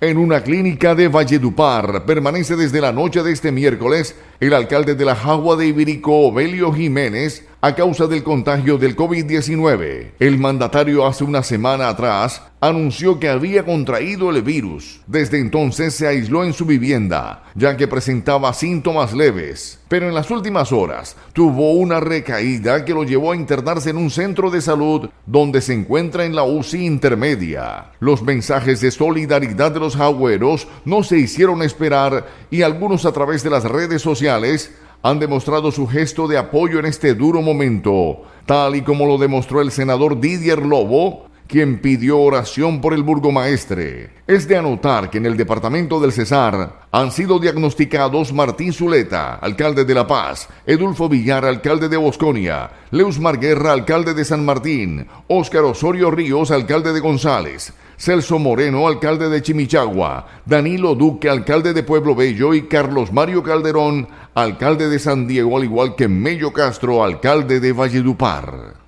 En una clínica de Valledupar permanece desde la noche de este miércoles el alcalde de la Jagua de Ibirico, Belio Jiménez, a causa del contagio del COVID-19. El mandatario hace una semana atrás anunció que había contraído el virus. Desde entonces se aisló en su vivienda, ya que presentaba síntomas leves, pero en las últimas horas tuvo una recaída que lo llevó a internarse en un centro de salud donde se encuentra en la UCI intermedia. Los mensajes de solidaridad de los agüeros no se hicieron esperar y algunos a través de las redes sociales han demostrado su gesto de apoyo en este duro momento, tal y como lo demostró el senador Didier Lobo, quien pidió oración por el burgomaestre. Es de anotar que en el departamento del Cesar han sido diagnosticados Martín Zuleta, alcalde de La Paz, Edulfo Villar, alcalde de Bosconia, Leus Marguerra, alcalde de San Martín, Óscar Osorio Ríos, alcalde de González, Celso Moreno, alcalde de Chimichagua, Danilo Duque, alcalde de Pueblo Bello y Carlos Mario Calderón, alcalde de San Diego, al igual que Mello Castro, alcalde de Valledupar.